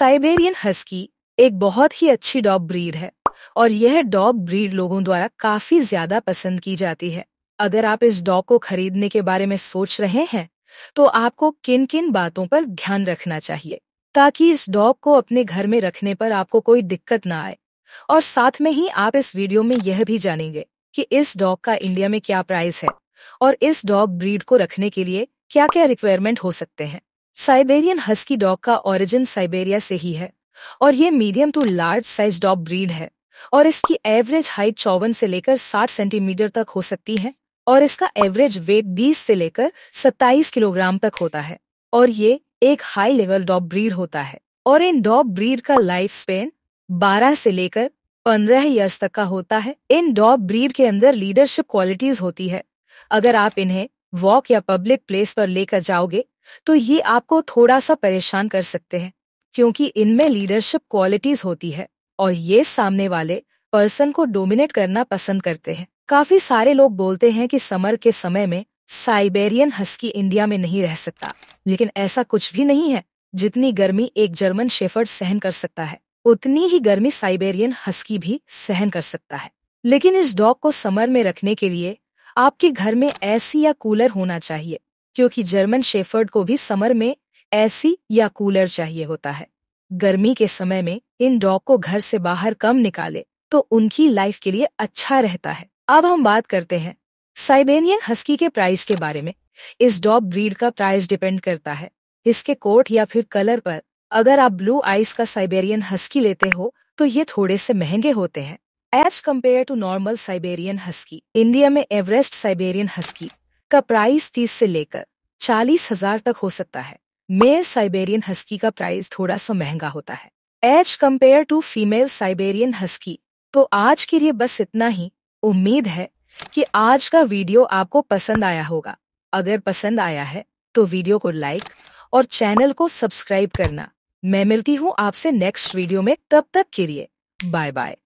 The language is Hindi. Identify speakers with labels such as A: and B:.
A: साइबेरियन हस्की एक बहुत ही अच्छी डॉग ब्रीड है और यह डॉग ब्रीड लोगों द्वारा काफी ज्यादा पसंद की जाती है अगर आप इस डॉग को खरीदने के बारे में सोच रहे हैं तो आपको किन किन बातों पर ध्यान रखना चाहिए ताकि इस डॉग को अपने घर में रखने पर आपको कोई दिक्कत ना आए और साथ में ही आप इस वीडियो में यह भी जानेंगे कि इस डॉग का इंडिया में क्या प्राइस है और इस डॉग ब्रीड को रखने के लिए क्या क्या रिक्वायरमेंट हो सकते हैं साइबेरियन हस्की डॉग का ओरिजिन साइबेरिया से ही है और ये medium to large size dog breed है और इसकी एवरेज हाइट चौवन से लेकर साठ सेंटीमीटर तक हो सकती है और इसका एवरेज वेट बीस से लेकर सत्ताईस किलोग्राम तक होता है और ये एक हाई लेवल डॉग ब्रीड होता है और इन डॉग ब्रीड का लाइफ स्पेन बारह से लेकर पंद्रह ईयर्स तक का होता है इन डॉग ब्रीड के अंदर लीडरशिप क्वालिटीज होती है अगर आप इन्हें वॉक या पब्लिक प्लेस पर लेकर जाओगे तो ये आपको थोड़ा सा परेशान कर सकते हैं क्योंकि इनमें लीडरशिप क्वालिटीज होती है और ये सामने वाले पर्सन को डोमिनेट करना पसंद करते हैं काफी सारे लोग बोलते हैं कि समर के समय में साइबेरियन हस्की इंडिया में नहीं रह सकता लेकिन ऐसा कुछ भी नहीं है जितनी गर्मी एक जर्मन शेफर्ड सहन कर सकता है उतनी ही गर्मी साइबेरियन हस्की भी सहन कर सकता है लेकिन इस डॉग को समर में रखने के लिए आपके घर में एसी या कूलर होना चाहिए क्योंकि जर्मन शेफर्ड को भी समर में एसी या कूलर चाहिए होता है गर्मी के समय में इन डॉग को घर से बाहर कम निकाले तो उनकी लाइफ के लिए अच्छा रहता है अब हम बात करते हैं साइबेनियन हस्की के प्राइस के बारे में इस डॉग ब्रीड का प्राइस डिपेंड करता है इसके कोट या फिर कलर पर अगर आप ब्लू आइस का साइबेरियन हस्की लेते हो तो ये थोड़े से महंगे होते हैं as compare to normal Siberian husky India में एवरेस्ट साइबेरियन हस्की का प्राइस तीस से लेकर चालीस हजार तक हो सकता है मेल साइबेरियन हस्की का प्राइस थोड़ा सा महंगा होता है as compare to female Siberian husky तो आज के लिए बस इतना ही उम्मीद है कि आज का वीडियो आपको पसंद आया होगा अगर पसंद आया है तो वीडियो को लाइक और चैनल को सब्सक्राइब करना मैं मिलती हूँ आपसे नेक्स्ट वीडियो में तब तक के लिए बाय बाय